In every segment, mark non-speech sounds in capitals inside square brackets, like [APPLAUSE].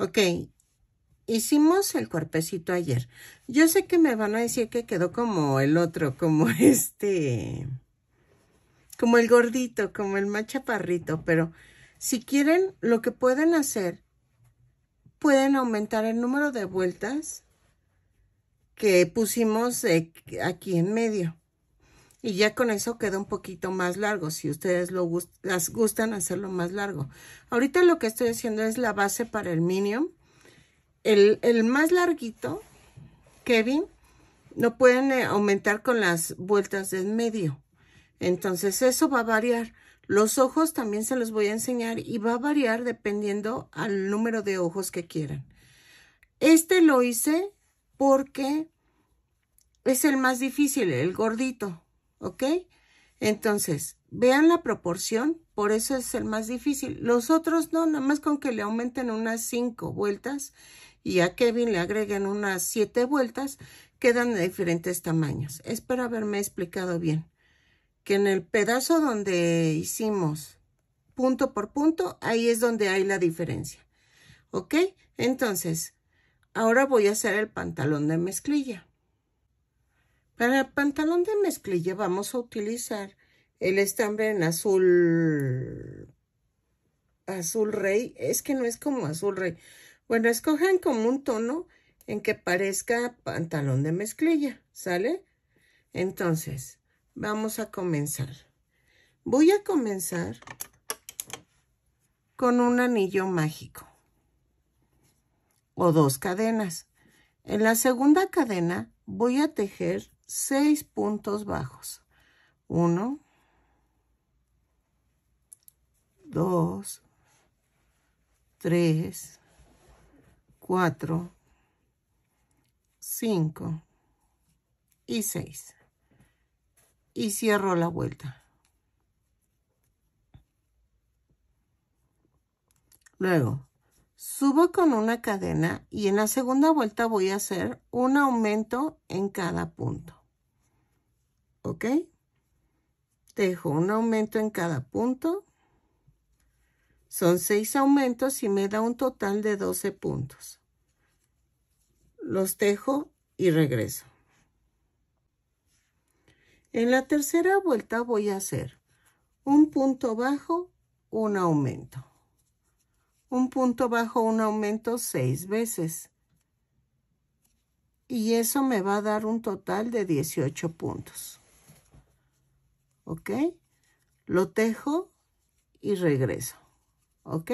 Ok, hicimos el cuerpecito ayer. Yo sé que me van a decir que quedó como el otro, como [LAUGHS] este, como el gordito, como el machaparrito, pero si quieren, lo que pueden hacer, pueden aumentar el número de vueltas que pusimos aquí en medio y ya con eso queda un poquito más largo, si ustedes lo las gustan hacerlo más largo. Ahorita lo que estoy haciendo es la base para el Minion. El, el más larguito, Kevin, lo pueden eh, aumentar con las vueltas del medio. Entonces eso va a variar. Los ojos también se los voy a enseñar y va a variar dependiendo al número de ojos que quieran. Este lo hice porque es el más difícil, el gordito. ¿ok? Entonces, vean la proporción, por eso es el más difícil. Los otros no, nada más con que le aumenten unas 5 vueltas y a Kevin le agreguen unas 7 vueltas, quedan de diferentes tamaños. Espero haberme explicado bien. Que en el pedazo donde hicimos punto por punto, ahí es donde hay la diferencia. ¿Ok? Entonces, ahora voy a hacer el pantalón de mezclilla. Para el pantalón de mezclilla vamos a utilizar el estambre en azul, azul rey. Es que no es como azul rey. Bueno, escojan como un tono en que parezca pantalón de mezclilla, ¿sale? Entonces, vamos a comenzar. Voy a comenzar con un anillo mágico o dos cadenas. En la segunda cadena voy a tejer seis puntos bajos. Uno, dos, tres, cuatro, cinco y seis. Y cierro la vuelta. Luego, subo con una cadena y en la segunda vuelta voy a hacer un aumento en cada punto. ¿ok? Dejo un aumento en cada punto. Son seis aumentos y me da un total de 12 puntos. Los dejo y regreso. En la tercera vuelta voy a hacer un punto bajo, un aumento. Un punto bajo, un aumento seis veces. Y eso me va a dar un total de 18 puntos. ¿ok? Lo tejo y regreso, ¿ok?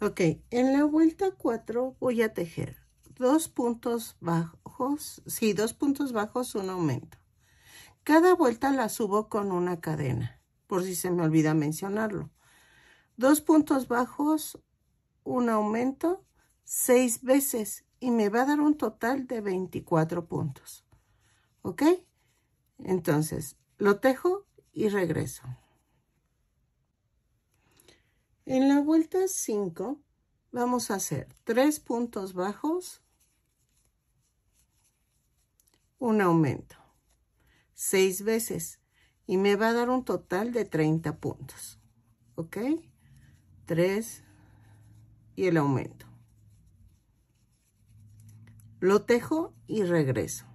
Ok, en la vuelta 4 voy a tejer dos puntos bajos, sí, dos puntos bajos, un aumento. Cada vuelta la subo con una cadena, por si se me olvida mencionarlo. Dos puntos bajos, un aumento, seis veces y me va a dar un total de 24 puntos. ¿Ok? Entonces, lo tejo y regreso. En la vuelta 5 vamos a hacer tres puntos bajos, un aumento, 6 veces y me va a dar un total de 30 puntos. ¿Ok? 3 y el aumento. Lo tejo y regreso.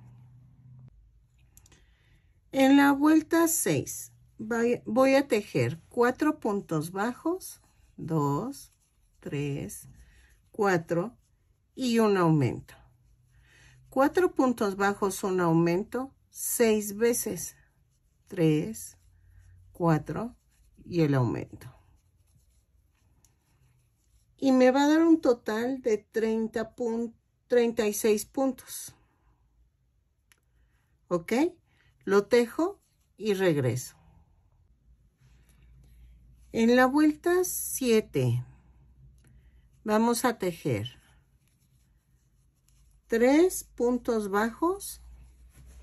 En la vuelta 6 voy a tejer 4 puntos bajos, 2, 3, 4 y un aumento. 4 puntos bajos, un aumento, 6 veces. 3, 4 y el aumento. Y me va a dar un total de 30 36 puntos. ¿Ok? Lo tejo y regreso. En la vuelta 7 vamos a tejer tres puntos bajos,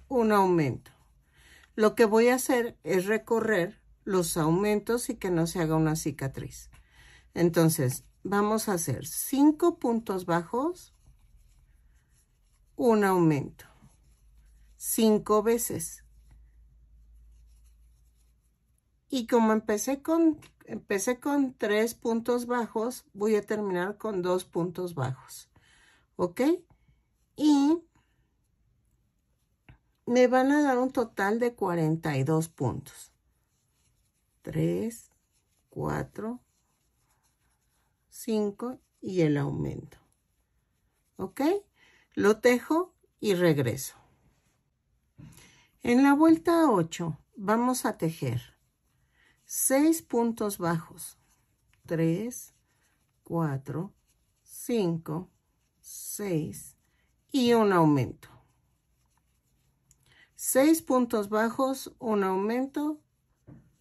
un aumento. Lo que voy a hacer es recorrer los aumentos y que no se haga una cicatriz. Entonces, vamos a hacer 5 puntos bajos, un aumento, cinco veces. Y como empecé con, empecé con tres puntos bajos, voy a terminar con dos puntos bajos. ¿Ok? Y me van a dar un total de 42 puntos. 3, 4, 5 y el aumento. ¿Ok? Lo tejo y regreso. En la vuelta 8 vamos a tejer 6 puntos bajos. 3, 4, 5, 6 y un aumento. 6 puntos bajos, un aumento,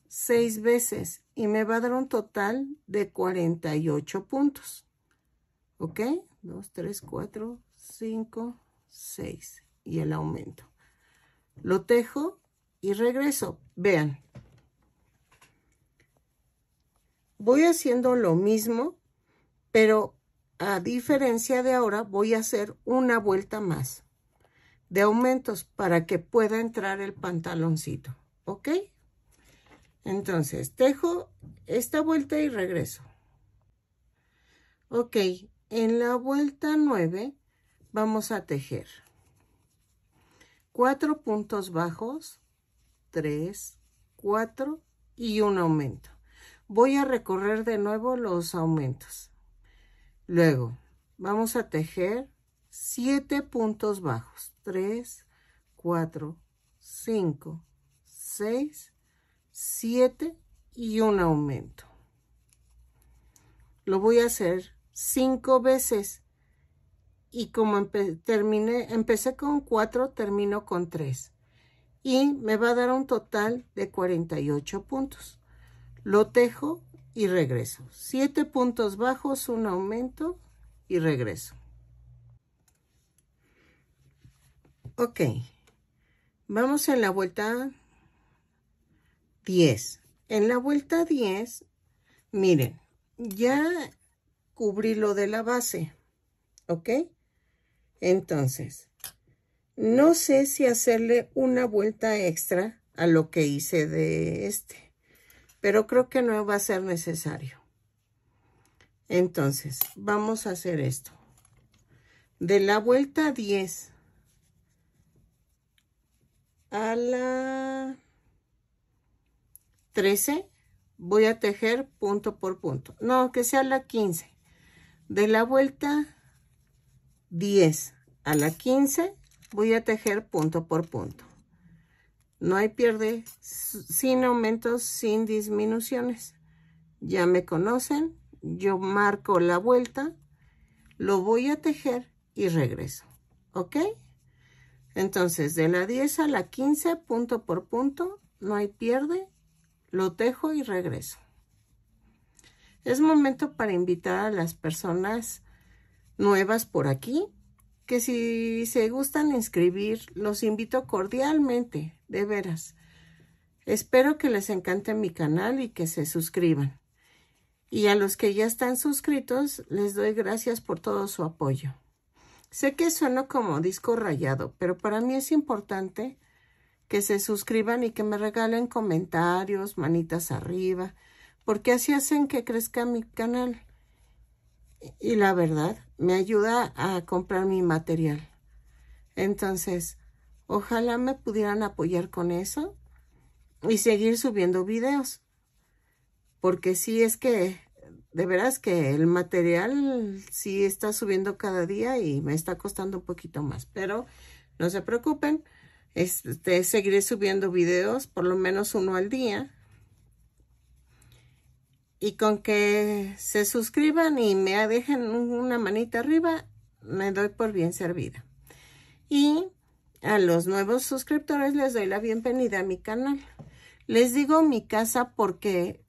6 veces y me va a dar un total de 48 puntos. ¿Ok? 2, 3, 4, 5, 6 y el aumento. Lo tejo y regreso. Vean, voy haciendo lo mismo, pero a diferencia de ahora voy a hacer una vuelta más de aumentos para que pueda entrar el pantaloncito, ¿ok? Entonces, tejo esta vuelta y regreso. Ok, en la vuelta 9 vamos a tejer cuatro puntos bajos, 3, 4 y un aumento voy a recorrer de nuevo los aumentos. Luego, vamos a tejer 7 puntos bajos. 3, 4, 5, 6, 7 y un aumento. Lo voy a hacer 5 veces. Y como terminé, empecé con 4, termino con 3. Y me va a dar un total de 48 puntos lo tejo y regreso. Siete puntos bajos, un aumento y regreso. Ok, vamos en la vuelta 10. En la vuelta 10, miren, ya cubrí lo de la base, ¿ok? Entonces, no sé si hacerle una vuelta extra a lo que hice de este pero creo que no va a ser necesario. Entonces, vamos a hacer esto. De la vuelta 10 a la 13 voy a tejer punto por punto. No, que sea la 15. De la vuelta 10 a la 15 voy a tejer punto por punto. No hay pierde, sin aumentos, sin disminuciones. Ya me conocen, yo marco la vuelta, lo voy a tejer y regreso. ¿Ok? Entonces, de la 10 a la 15, punto por punto, no hay pierde, lo tejo y regreso. Es momento para invitar a las personas nuevas por aquí que si se gustan inscribir, los invito cordialmente, de veras. Espero que les encante mi canal y que se suscriban. Y a los que ya están suscritos, les doy gracias por todo su apoyo. Sé que sueno como disco rayado, pero para mí es importante que se suscriban y que me regalen comentarios, manitas arriba, porque así hacen que crezca mi canal y la verdad me ayuda a comprar mi material. Entonces, ojalá me pudieran apoyar con eso y seguir subiendo videos. Porque sí es que, de veras que el material sí está subiendo cada día y me está costando un poquito más. Pero no se preocupen, este, seguiré subiendo videos, por lo menos uno al día y con que se suscriban y me dejen una manita arriba, me doy por bien servida. Y a los nuevos suscriptores les doy la bienvenida a mi canal. Les digo mi casa porque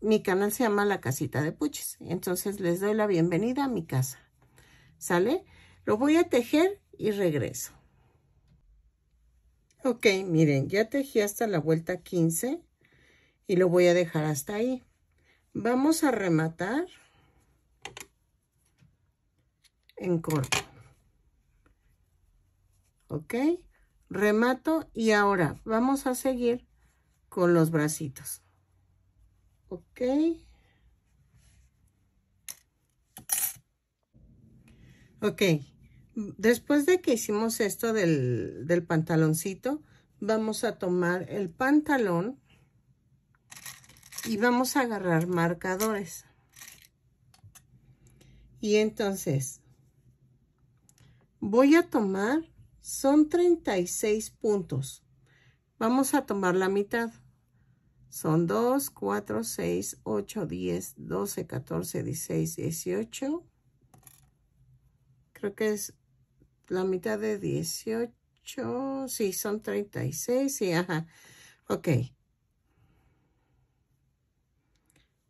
mi canal se llama La Casita de Puches. Entonces les doy la bienvenida a mi casa. ¿Sale? Lo voy a tejer y regreso. Ok, miren, ya tejí hasta la vuelta 15 y lo voy a dejar hasta ahí vamos a rematar en corto. ¿Ok? Remato y ahora vamos a seguir con los bracitos. ¿Ok? Ok. Después de que hicimos esto del, del pantaloncito, vamos a tomar el pantalón y vamos a agarrar marcadores y entonces voy a tomar son 36 puntos vamos a tomar la mitad son 2 4 6 8 10 12 14 16 18 creo que es la mitad de 18 sí son 36 sí ajá ok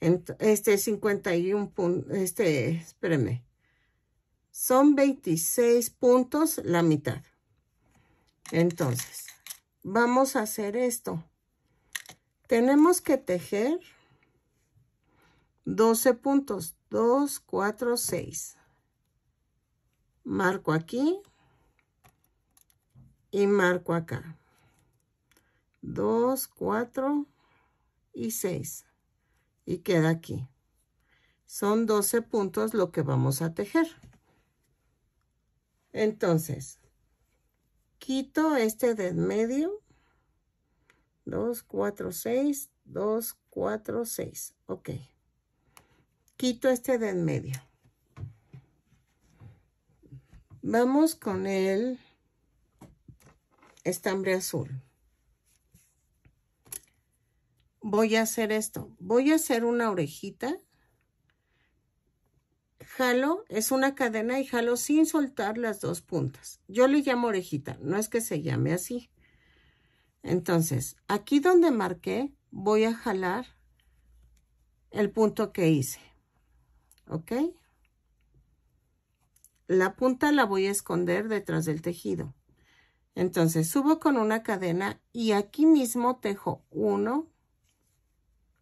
este 51 puntos, este, espérenme, son 26 puntos la mitad. Entonces, vamos a hacer esto. Tenemos que tejer 12 puntos, 2, 4, 6. Marco aquí y marco acá. 2, 4 y 6 y queda aquí. Son 12 puntos lo que vamos a tejer. Entonces, quito este de en medio. 2, 4, 6, 2, 4, 6. Ok. Quito este de en medio. Vamos con el estambre azul voy a hacer esto. Voy a hacer una orejita. Jalo, es una cadena y jalo sin soltar las dos puntas. Yo le llamo orejita, no es que se llame así. Entonces, aquí donde marqué, voy a jalar el punto que hice. ¿Ok? La punta la voy a esconder detrás del tejido. Entonces, subo con una cadena y aquí mismo tejo uno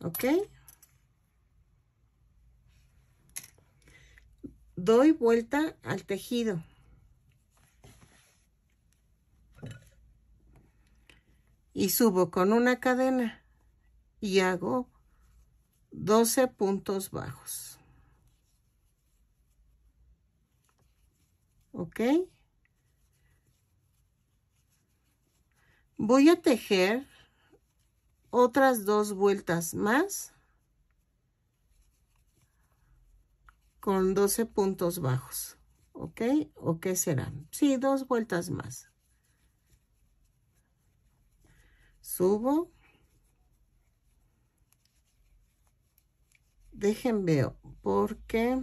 ¿ok? Doy vuelta al tejido. Y subo con una cadena y hago 12 puntos bajos. ¿Ok? Voy a tejer otras dos vueltas más con 12 puntos bajos. ¿Ok? ¿O qué serán? Sí, dos vueltas más. Subo. Dejen veo, porque...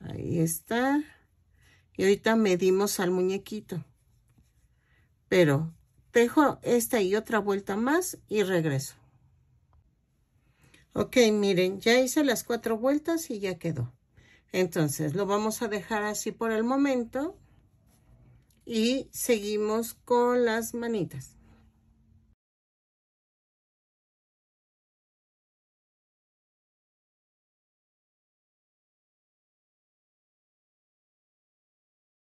Ahí está. Y ahorita medimos al muñequito. Pero dejo esta y otra vuelta más y regreso. Ok, miren, ya hice las cuatro vueltas y ya quedó. Entonces lo vamos a dejar así por el momento y seguimos con las manitas.